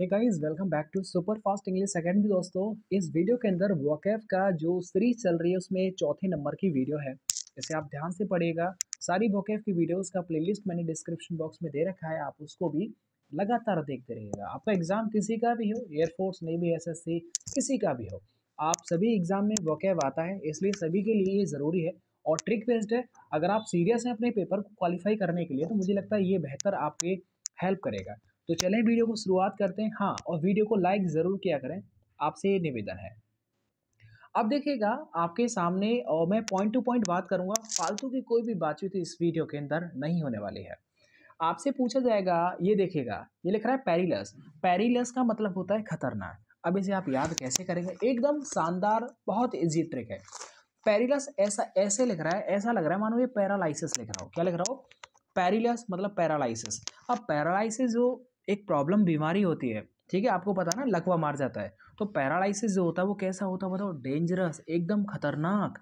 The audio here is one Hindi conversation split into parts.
Hey guys welcome back to super fast English भी दोस्तों इस वीडियो के अंदर वॉकेफ का जो सीरीज चल रही है उसमें चौथे नंबर की वीडियो है इसे आप ध्यान से पढ़िएगा सारी वॉकेफ की वीडियोस का प्लेलिस्ट मैंने डिस्क्रिप्शन बॉक्स में दे रखा है आप उसको भी लगातार देखते रहिएगा आपका एग्ज़ाम किसी का भी हो एयरफोर्स नहीं एस एस किसी का भी हो आप सभी एग्ज़ाम में वॉकैफ आता है इसलिए सभी के लिए ये ज़रूरी है और ट्रिक बेस्ड है अगर आप सीरियस हैं अपने पेपर को क्वालिफाई करने के लिए तो मुझे लगता है ये बेहतर आपके हेल्प करेगा तो चलें वीडियो को शुरुआत करते हैं हाँ और वीडियो को लाइक ज़रूर किया करें आपसे ये निवेदन है अब देखिएगा आपके सामने और मैं पॉइंट टू पॉइंट बात करूंगा फालतू की कोई भी बातचीत इस वीडियो के अंदर नहीं होने वाली है आपसे पूछा जाएगा ये देखिएगा ये लिख रहा है पैरिलस पैरिलस का मतलब होता है खतरनाक अब इसे आप याद कैसे करेंगे एकदम शानदार बहुत इजी ट्रिक है पैरिलस ऐसा ऐसे लिख रहा है ऐसा लग रहा है मानो ये पैरालाइसिस लिख रहा हो क्या लिख रहा हो पैरिलस मतलब पैरालाइसिस अब पैरालाइसिस जो एक प्रॉब्लम बीमारी होती है ठीक है आपको पता ना लकवा मार जाता है तो पैरालाइसिस जो होता है वो कैसा होता है बताओ डेंजरस एकदम खतरनाक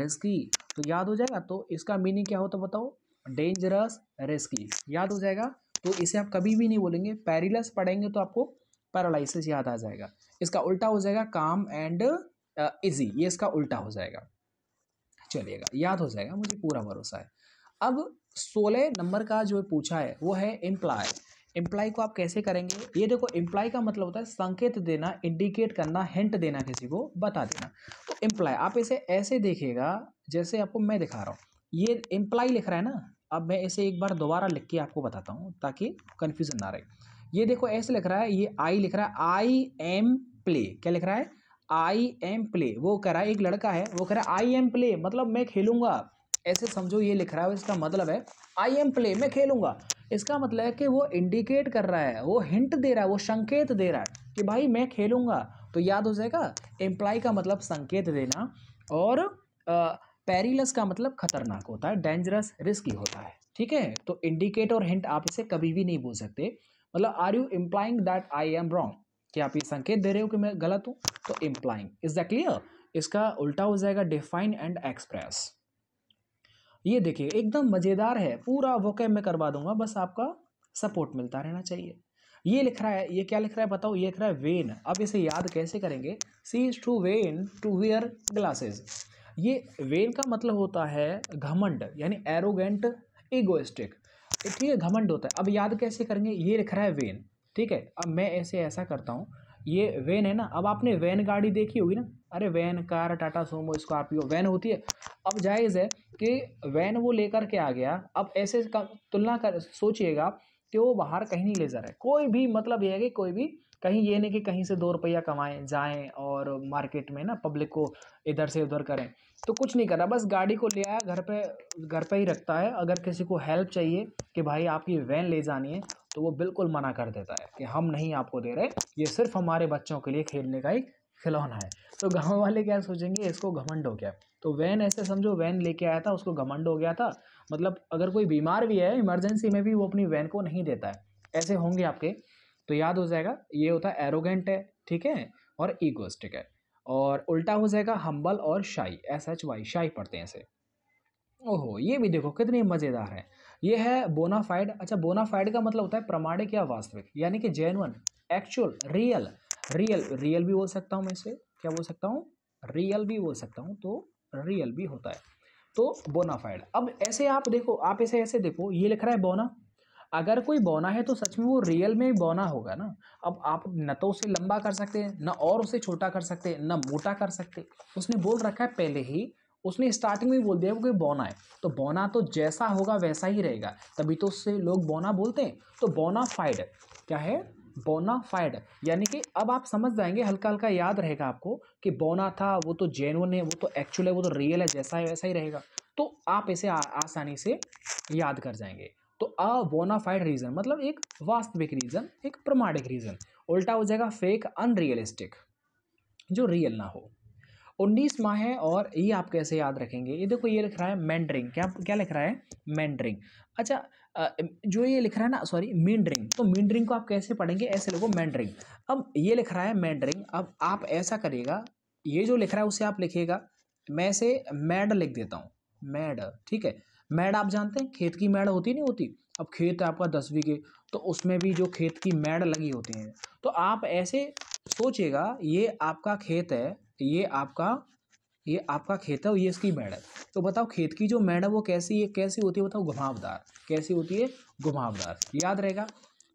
रिस्की तो याद हो जाएगा तो इसका मीनिंग क्या होता है बताओ डेंजरस रिस्की याद हो जाएगा तो इसे आप कभी भी नहीं बोलेंगे पैरिलस पढ़ेंगे तो आपको पैरालाइसिस याद आ जाएगा इसका उल्टा हो जाएगा काम एंड इजी ये इसका उल्टा हो जाएगा चलिएगा याद हो जाएगा मुझे पूरा भरोसा है अब सोलह नंबर का जो पूछा है वो है इम्प्लाय इम्प्लाई को आप कैसे करेंगे ये देखो इम्प्लाई का मतलब होता है संकेत देना इंडिकेट करना हिंट देना किसी को बता देना तो इम्प्लाई आप इसे ऐसे देखिएगा जैसे आपको मैं दिखा रहा हूँ ये इम्प्लाई लिख रहा है ना अब मैं इसे एक बार दोबारा लिख के आपको बताता हूँ ताकि कन्फ्यूज़न ना रहे ये देखो ऐसे लिख रहा है ये आई लिख रहा है आई एम प्ले क्या लिख रहा है आई एम प्ले वो कह रहा है एक लड़का है वो कह रहा है आई एम प्ले मतलब मैं खेलूंगा ऐसे समझो ये लिख रहा है इसका मतलब है आई एम प्ले मैं खेलूंगा इसका मतलब है कि वो इंडिकेट कर रहा है वो हिंट दे रहा है वो संकेत दे रहा है कि भाई मैं खेलूँगा तो याद हो जाएगा एम्प्लाई का मतलब संकेत देना और पेरिलस का मतलब खतरनाक होता है डेंजरस रिस्की होता है ठीक है तो इंडिकेट और हिंट आप इसे कभी भी नहीं बोल सकते मतलब are you implying that I am wrong कि आप ये संकेत दे रहे हो कि मैं गलत हूँ तो इम्प्लाइंग इज द क्लियर इसका उल्टा हो जाएगा डिफाइन एंड एक्सप्रेस ये देखिए एकदम मज़ेदार है पूरा वोकेब मैं करवा दूंगा बस आपका सपोर्ट मिलता रहना चाहिए ये लिख रहा है ये क्या लिख रहा है बताओ ये लिख रहा है वेन अब इसे याद कैसे करेंगे see is to wean to wear glasses ये वेन का मतलब होता है घमंड यानी एरोगेंट ईगोस्टिक ठीक है घमंड होता है अब याद कैसे करेंगे ये लिख रहा है वेन ठीक है अब मैं ऐसे ऐसा करता हूँ ये वैन है ना अब आपने वैन गाड़ी देखी होगी ना अरे वैन कार टाटा सोमो स्कॉर्पियो वैन होती है अब जायज़ है कि वैन वो लेकर के आ गया अब ऐसे का तुलना कर सोचिएगा कि वो बाहर कहीं नहीं ले जा रहा है कोई भी मतलब ये है कि कोई भी कहीं ये नहीं कि कहीं से दो रुपया कमाएं जाएं और मार्केट में ना पब्लिक को इधर से उधर करें तो कुछ नहीं करा बस गाड़ी को ले आया घर पे घर पे ही रखता है अगर किसी को हेल्प चाहिए कि भाई आपकी वैन ले जानी है तो वो बिल्कुल मना कर देता है कि हम नहीं आपको दे रहे ये सिर्फ हमारे बच्चों के लिए खेलने का एक खिलौना है तो गाँव वाले क्या सोचेंगे इसको घमंड हो गया तो वैन ऐसे समझो वैन लेके आया था उसको घमंड हो गया था मतलब अगर कोई बीमार भी है इमरजेंसी में भी वो अपनी वैन को नहीं देता है ऐसे होंगे आपके तो याद हो जाएगा ये होता है एरोगेंट है ठीक है और ईगोस्टिक है और उल्टा हो जाएगा हम्बल और shy S H Y shy पढ़ते हैं ऐसे ओहो ये भी देखो कितने मज़ेदार है ये है बोनाफाइड अच्छा बोनाफाइड का मतलब होता है प्रमाणिक या वास्तविक यानी कि genuine actual real real real भी बोल सकता हूँ मैं इसे क्या बोल सकता हूँ रियल भी बोल सकता हूँ तो रियल भी होता है तो बोनाफाइड अब ऐसे आप देखो आप ऐसे ऐसे देखो ये लिख रहा है बोना अगर कोई बोना है तो सच में वो रियल में बोना होगा ना अब आप न तो उसे लंबा कर सकते हैं ना और उसे छोटा कर सकते हैं ना मोटा कर सकते उसने बोल रखा है पहले ही उसने स्टार्टिंग में बोल दिया वो कि बोना है तो बोना तो जैसा होगा वैसा ही रहेगा तभी तो उससे लोग बोना बोलते हैं तो बोना फाइड क्या है बोनाफाइड यानी कि अब आप समझ जाएंगे हल्का हल्का याद रहेगा आपको कि बोना था वो तो जेनुअन है वो तो एक्चुअल है वो तो रियल है जैसा है वैसा ही रहेगा तो आप इसे आ, आसानी से याद कर जाएंगे तो अ बोनाफाइड रीज़न मतलब एक वास्तविक रीज़न एक प्रमाणिक रीज़न उल्टा हो जाएगा फेक अनरियलिस्टिक जो रियल ना हो उन्नीस माह है और ये आप कैसे याद रखेंगे ये देखो ये लिख रहा है मैंड्रिंग क्या क्या लिख रहा है मैंड्रिंग अच्छा जो ये लिख रहा है ना सॉरी मींड्रिंग तो मींड्रिंग को आप कैसे पढ़ेंगे ऐसे लोगो मैंड्रिंग अब ये लिख रहा है मैंड्रिंग अब आप ऐसा करिएगा ये जो लिख रहा है उसे आप लिखिएगा मैं इसे मैड लिख देता हूँ मैड ठीक है मैड आप जानते हैं खेत की मैड होती नहीं होती अब खेत है आपका दसवीं के तो उसमें भी जो खेत की मैड लगी होती है तो आप ऐसे सोचिएगा ये आपका खेत है ये आपका ये आपका खेत है और ये इसकी मेड़ है तो बताओ खेत की जो मेड़ है वो कैसी है कैसी होती है बताओ घुमावदार कैसी होती है घुमावदार याद रहेगा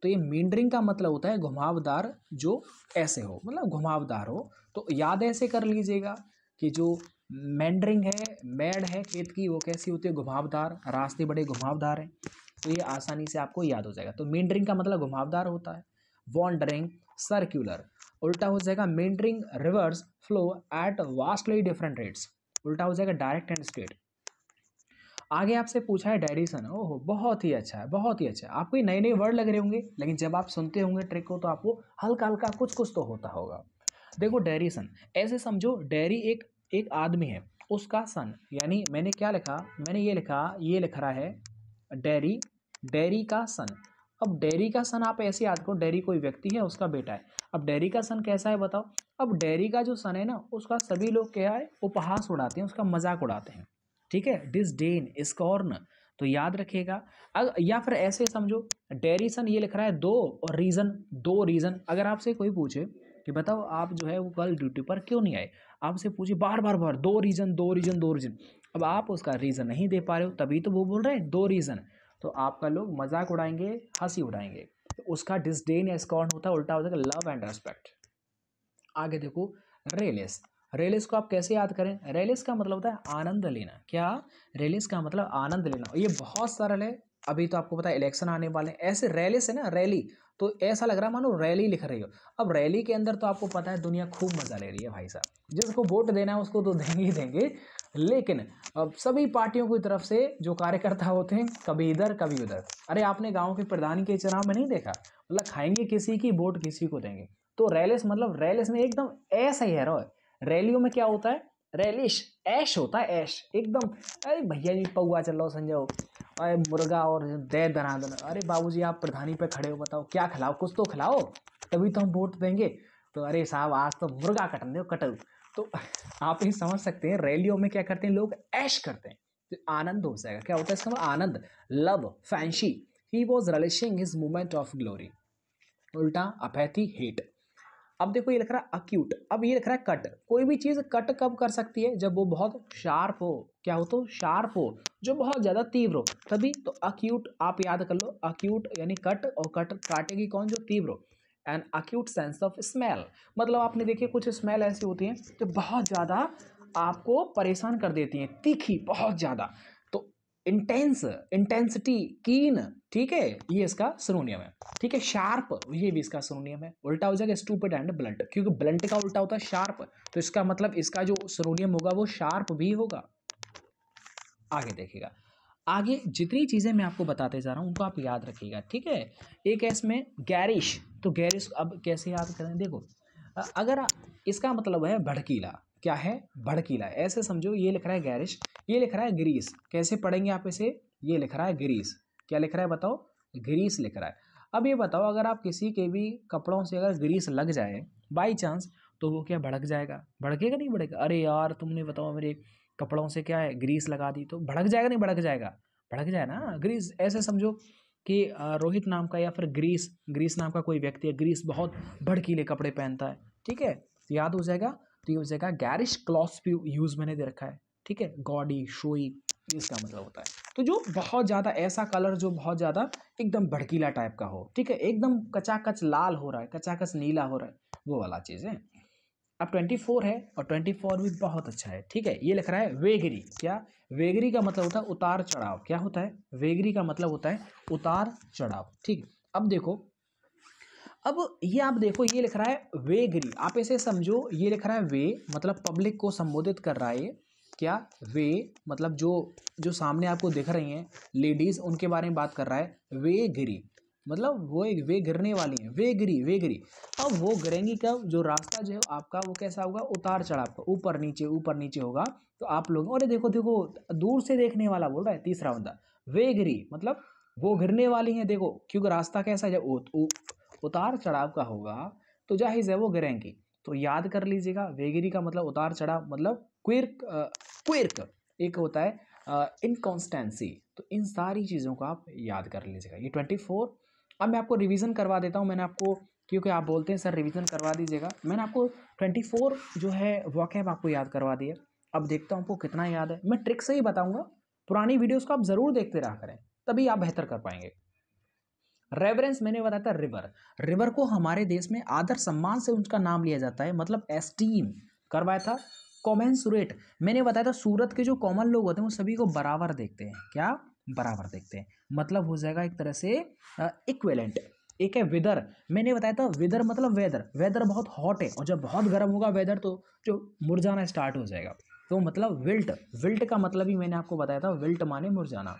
तो ये मीडरिंग का मतलब होता है घुमावदार जो ऐसे हो मतलब घुमावदार हो तो याद ऐसे कर लीजिएगा कि जो मैंडरिंग है मेड है खेत की वो कैसी होती है घुमावदार रास्ते बड़े घुमावदार हैं तो ये आसानी से आपको याद हो जाएगा तो मीडरिंग का मतलब घुमावदार होता है वॉन्डरिंग सर्क्यूलर उल्टा हो जाएगा meandering reverse flow at vastly different rates उल्टा हो जाएगा डायरेक्ट एंड स्ट्रेट आगे आपसे पूछा है डायरेक्शन ओहो बहुत ही अच्छा है बहुत ही अच्छा आपको नए नए वर्ड लग रहे होंगे लेकिन जब आप सुनते होंगे ट्रिक को तो आपको हल्का हल्का कुछ कुछ तो होता होगा देखो डायरेक्शन ऐसे समझो डायरी एक एक आदमी है उसका सन यानी मैंने क्या लिखा मैंने ये लिखा ये लिख रहा है डेरी डेरी का सन अब डेरी का सन आप ऐसे याद करो डेरी कोई व्यक्ति है उसका बेटा है अब डेरी का सन कैसा है बताओ अब डेरी का जो सन है ना उसका सभी लोग क्या है उपहास उड़ाते हैं उसका मजाक उड़ाते हैं ठीक है डेन स्कॉर्न तो याद रखिएगा या फिर ऐसे समझो डेरी सन ये लिख रहा है दो और रीज़न दो रीज़न अगर आपसे कोई पूछे कि बताओ आप जो है वो कल ड्यूटी पर क्यों नहीं आए आपसे पूछे बार बार बार दो रीज़न दो रीज़न दो रीज़न अब आप उसका रीज़न नहीं दे पा रहे हो तभी तो वो बोल रहे हैं दो रीज़न तो आपका लोग मजाक उड़ाएंगे हंसी उड़ाएंगे तो उसका डिसडेन या स्कॉन होता है उल्टा हो जाएगा लव एंड रेस्पेक्ट आगे देखो रेलिस रेलिस को आप कैसे याद करें रेलिस का मतलब होता है आनंद लेना क्या रेलिस का मतलब आनंद लेना ये बहुत सरल है अभी तो आपको पता है इलेक्शन आने वाले हैं ऐसे रैलीस है ना रैली तो ऐसा लग रहा है मानो रैली लिख रही हो अब रैली के अंदर तो आपको पता है दुनिया खूब मज़ा ले रही है भाई साहब जिसको वोट देना है उसको तो देंगे ही देंगे लेकिन अब सभी पार्टियों की तरफ से जो कार्यकर्ता होते हैं कभी इधर कभी उधर अरे आपने गांव के प्रधान के चुनाव में नहीं देखा मतलब खाएंगे किसी की वोट किसी को देंगे तो रैलिस मतलब रैलिस में एकदम ऐसा ही है रैलियों में क्या होता है रैलिश ऐश होता है ऐश एकदम अरे भैया जी पौआ चल रहा संजय अरे मुर्गा और दे दनादन अरे बाबूजी आप प्रधानी पे खड़े हो बताओ क्या खिलाओ कुछ तो खिलाओ तभी तो हम वोट देंगे तो अरे साहब आज तो मुर्गा कटन दो कटल तो आप ये समझ सकते हैं रैलियों में क्या करते हैं लोग ऐश करते हैं तो आनंद हो जाएगा क्या होता है इसका मतलब? आनंद love fancy he was relishing his moment of glory उल्टा अपैथी हेट अब देखो ये लिख रहा है अक्यूट अब ये लिख रहा है कट कोई भी चीज़ कट कब कर सकती है जब वो बहुत शार्प हो क्या हो तो शार्प हो जो बहुत ज़्यादा तीव्र हो तभी तो अक्यूट आप याद कर लो अक्यूट यानी कट और कट काटेगी कौन जो तीव्र हो an acute sense of smell मतलब आपने देखिए कुछ स्मेल ऐसी होती हैं जो बहुत ज़्यादा आपको परेशान कर देती हैं तीखी बहुत ज़्यादा तो इंटेंस इंटेंसिटी कीन ठीक है ये इसका सरोनियम है ठीक है शार्प ये भी इसका सरोनियम है उल्टा हो जाएगा स्टूपिड एंड ब्लंट क्योंकि ब्लंट का उल्टा होता है शार्प तो इसका मतलब इसका जो सरोनियम होगा वो शार्प भी होगा आगे देखिएगा आगे जितनी चीज़ें मैं आपको बताते जा रहा हूँ उनको आप याद रखिएगा ठीक है एक है इसमें गैरिश तो गैरिश अब कैसे याद करें देखो अगर इसका मतलब है भड़कीला क्या है भड़कीला ऐसे समझो ये लिख रहा है गैरिश ये लिख रहा है ग्रीस कैसे पढ़ेंगे आप इसे ये लिख रहा है ग्रीस क्या लिख रहा है बताओ ग्रीस लिख रहा है अब ये बताओ अगर आप किसी के भी कपड़ों से अगर ग्रीस लग जाए बाई चांस तो वो क्या भड़क जाएगा भड़केगा नहीं भड़केगा अरे यार तुमने बताओ मेरे कपड़ों से क्या है ग्रीस लगा दी तो भड़क जाएगा नहीं भड़क जाएगा भड़क जाए ना ग्रीस ऐसे समझो कि रोहित नाम का या फिर ग्रीस ग्रीस नाम का कोई व्यक्ति है ग्रीस बहुत भड़कीले कपड़े पहनता है ठीक है तो याद हो जाएगा तो ये हो जाएगा गैरिश क्लॉथ भी यूज़ मैंने दे रखा है ठीक है गॉडी शोई इसका मतलब होता है तो जो बहुत ज़्यादा ऐसा कलर जो बहुत ज़्यादा एकदम भड़कीला टाइप का हो ठीक है एकदम कचाकच लाल हो रहा है कचाकच नीला हो रहा है वो वाला चीज़ है अब 24 है और 24 भी बहुत अच्छा है ठीक है ये लिख रहा है वेगरी क्या वेगरी का मतलब होता है उतार चढ़ाव क्या होता है वेगरी का मतलब होता है उतार चढ़ाव ठीक अब देखो अब ये आप देखो ये लिख रहा है वेगरी आप ऐसे समझो ये लिख रहा है वे मतलब पब्लिक को संबोधित कर रहा है ये क्या वे मतलब जो जो सामने आपको दिख रही हैं लेडीज़ उनके बारे में बात कर रहा है वे गिरी मतलब वो एक वे गिरने वाली हैं वे गिरी वे गिरी अब वो गिरेंगी कब जो रास्ता जो है आपका वो कैसा होगा उतार चढ़ाव का ऊपर नीचे ऊपर नीचे होगा तो आप लोग अरे देखो देखो दूर से देखने वाला बोल रहा है तीसरा बंदा वे गिरी मतलब वो गिरने वाली हैं देखो क्योंकि रास्ता कैसा है उतार चढ़ाव का होगा तो जाहिर है वो गिरेंगी तो याद कर लीजिएगा वेगिरी का मतलब उतार चढ़ाव मतलब क्विर्क क्विर्क एक होता है इनकॉन्स्टेंसी तो इन सारी चीज़ों को आप याद कर लीजिएगा ये ट्वेंटी फोर अब मैं आपको रिवीजन करवा देता हूँ मैंने आपको क्योंकि आप बोलते हैं सर रिवीजन करवा दीजिएगा मैंने आपको ट्वेंटी फोर जो है है आपको याद करवा दिया अब देखता हूँ आपको कितना याद है मैं ट्रिक से ही बताऊँगा पुरानी वीडियोज़ को आप ज़रूर देखते रहा करें तभी आप बेहतर कर पाएंगे रेवरेंस मैंने बताया था रिवर रिवर को हमारे देश में आदर सम्मान से उनका नाम लिया जाता है मतलब एस्टीम करवाया था कॉमेंसुरेट मैंने बताया था सूरत के जो कॉमन लोग होते हैं वो सभी को बराबर देखते हैं क्या बराबर देखते हैं मतलब हो जाएगा एक तरह से इक्वेलेंट एक है वेदर मैंने बताया था वेदर मतलब वेदर वेदर बहुत हॉट है और जब बहुत गर्म होगा वेदर तो जो मुरझाना स्टार्ट हो जाएगा तो मतलब विल्ट विल्ट का मतलब ही मैंने आपको बताया था विल्ट माने मुरझाना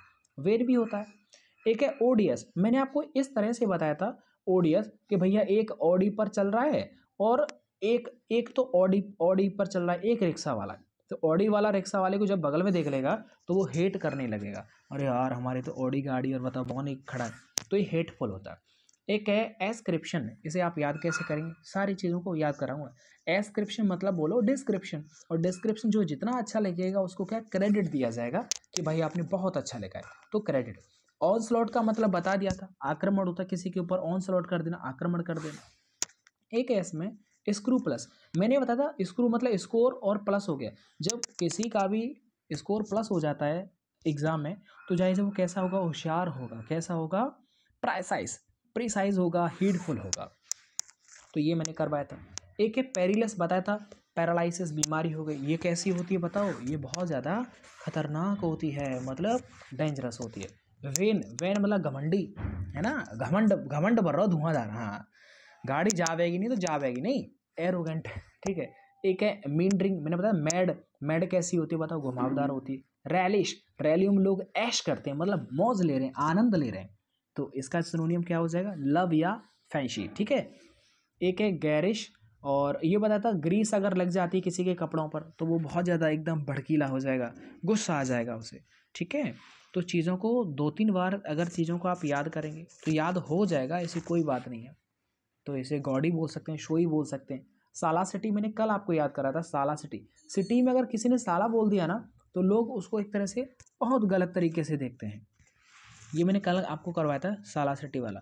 वेर भी होता है एक है ओडियस मैंने आपको इस तरह से बताया था ओडियस कि भैया एक ओडी पर चल रहा है और एक एक तो ऑडी ऑडी पर चल रहा है एक रिक्शा वाला तो ऑडी वाला रिक्शा वाले को जब बगल में देख लेगा तो वो हेट करने लगेगा अरे यार हमारी तो ऑडी गाड़ी और बताओ बॉन एक खड़ा है तो ये हेटफुल होता है एक है एस्क्रिप्शन इसे आप याद कैसे करेंगे सारी चीज़ों को याद कराऊंगा एस्क्रिप्शन मतलब बोलो डिस्क्रिप्शन और डिस्क्रिप्शन जो जितना अच्छा लिखेगा उसको क्या क्रेडिट दिया जाएगा कि भाई आपने बहुत अच्छा लिखा है तो क्रेडिट ऑन स्लॉट का मतलब बता दिया था आक्रमण होता किसी के ऊपर ऑन स्लॉट कर देना आक्रमण कर देना एक है इसमें स्क्रू प्लस मैंने बताया था स्क्रू मतलब स्कोर और प्लस हो गया जब किसी का भी स्कोर प्लस हो जाता है एग्ज़ाम में तो जाहिर से वो कैसा होगा होशियार होगा कैसा होगा प्राइसाइज प्रिसाइज होगा हीडफुल होगा तो ये मैंने करवाया था एक है पेरिलस बताया था पैरालिसिस बीमारी हो गई ये कैसी होती है बताओ ये बहुत ज़्यादा खतरनाक होती है मतलब डेंजरस होती है वेन वेन मतलब घमंडी है ना घमंड घमंड भर रहा धुआंधार हाँ गाड़ी जावेगी नहीं तो जावेगी नहीं एरोगेंट ठीक है एक है मीन ड्रिंक मैंने बताया मैड मैड कैसी होती है बताओ घुमावदार होती है रैलिश रैली में लोग ऐश करते हैं मतलब मौज ले रहे हैं आनंद ले रहे हैं तो इसका सिनोनियम क्या हो जाएगा लव या फैंशी ठीक है एक है गैरिश और ये बताया था ग्रीस अगर लग जाती है किसी के कपड़ों पर तो वो बहुत ज़्यादा एकदम भड़कीला हो जाएगा गुस्सा आ जाएगा उसे ठीक है तो चीज़ों को दो तीन बार अगर चीज़ों को आप याद करेंगे तो याद हो जाएगा ऐसी कोई बात नहीं है तो इसे गौडी बोल सकते हैं शोई बोल सकते हैं साला सिटी मैंने कल आपको याद करा था साला सिटी सिटी में अगर किसी ने साला बोल दिया ना तो लोग उसको एक तरह से बहुत गलत तरीके से देखते हैं ये मैंने कल आपको करवाया था साला सिटी वाला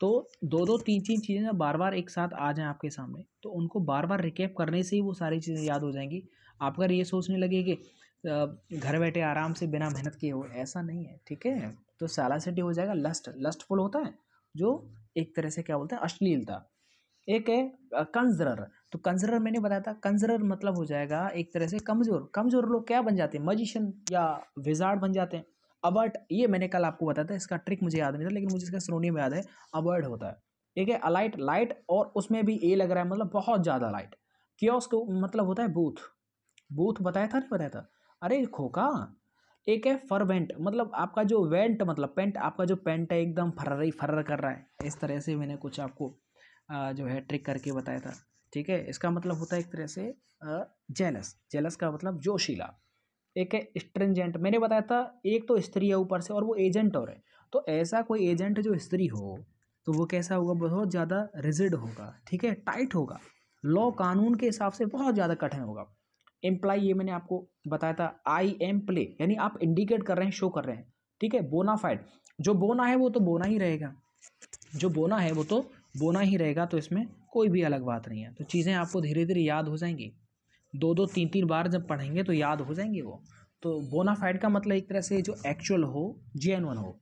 तो दो दो तीन तीन चीज़ें जब बार बार एक साथ आ जाएं आपके सामने तो उनको बार बार रिकेप करने से ही वो सारी चीज़ें याद हो जाएंगी आप अगर ये सोचने लगे कि घर बैठे आराम से बिना मेहनत किए हो ऐसा नहीं है ठीक है तो साला सिटी हो जाएगा लस्ट लस्टफुल होता है जो एक तरह से क्या बोलते हैं अश्लीलता एक है कंजरर तो कंजरर मैंने बताया था कंजरर मतलब हो जाएगा एक तरह से कमज़ोर कमज़ोर लोग क्या बन जाते हैं मजिशन या विजार्ड बन जाते हैं अबर्ट ये मैंने कल आपको बताया था इसका ट्रिक मुझे याद नहीं था लेकिन मुझे इसका में याद है अबर्ड होता है एक है अलाइट लाइट और उसमें भी ए लग रहा है मतलब बहुत ज़्यादा लाइट क्या उसको मतलब होता है बूथ बूथ बताया था नहीं बताया था अरे खोखा एक है फर वेंट मतलब आपका जो वेंट मतलब पेंट आपका जो पेंट है एकदम फर्र फर्र कर रहा है इस तरह से मैंने कुछ आपको जो है ट्रिक करके बताया था ठीक है इसका मतलब होता है एक तरह से जेलस जेलस का मतलब जोशीला एक है स्ट्रेंजेंट मैंने बताया था एक तो स्त्री है ऊपर से और वो एजेंट और है तो ऐसा कोई एजेंट जो स्त्री हो तो वो कैसा होगा बहुत ज़्यादा रिजिड होगा ठीक है टाइट होगा लॉ कानून के हिसाब से बहुत ज़्यादा कठिन होगा एम्प्लाई ये मैंने आपको बताया था आई एम प्ले यानी आप इंडिकेट कर रहे हैं शो कर रहे हैं ठीक है बोनाफाइड जो बोना है वो तो बोना ही रहेगा जो बोना है वो तो बोना ही रहेगा तो इसमें कोई भी अलग बात नहीं है तो चीज़ें आपको धीरे धीरे याद हो जाएंगी दो दो तीन तीन बार जब पढ़ेंगे तो याद हो जाएंगे वो तो बोनाफाइड का मतलब एक तरह से जो एक्चुअल हो जेन हो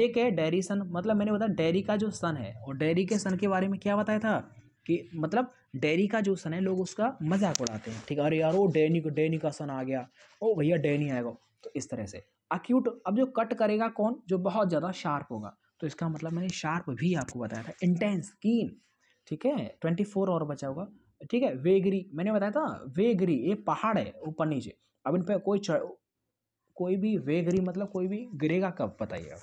एक है डेरी सन मतलब मैंने बताया डेरी का जो सन है और डेरी के सन के बारे में क्या बताया था कि मतलब डेरी का जो सन है लोग उसका मजाक उड़ाते हैं ठीक है अरे यार वो डैनी डैनी का सन आ गया ओ भैया डैनी आएगा तो इस तरह से अक्यूट अब जो कट करेगा कौन जो बहुत ज़्यादा शार्प होगा तो इसका मतलब मैंने शार्प भी आपको बताया था इंटेंस कीन ठीक है ट्वेंटी फोर और बचा होगा ठीक है वेगरी मैंने बताया था वेगरी ये पहाड़ है ऊपर नीचे अब इन पर कोई चढ़ कोई भी वेगरी मतलब कोई भी गिरेगा कब बताइए आप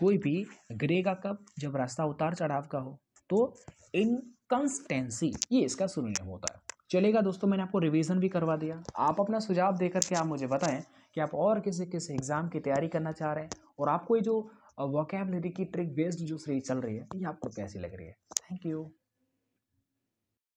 कोई भी गिरेगा कब जब रास्ता उतार चढ़ाव का हो तो इन कंस्टेंसी ये इसका सुनियम होता है चलेगा दोस्तों मैंने आपको रिवीजन भी करवा दिया आप अपना सुझाव दे करके आप मुझे बताएं कि आप और किसी किस एग्ज़ाम की तैयारी करना चाह रहे हैं और आपको ये जो वोकेबलरी की ट्रिक बेस्ड जो सीरीज चल रही है ये आपको कैसी लग रही है थैंक यू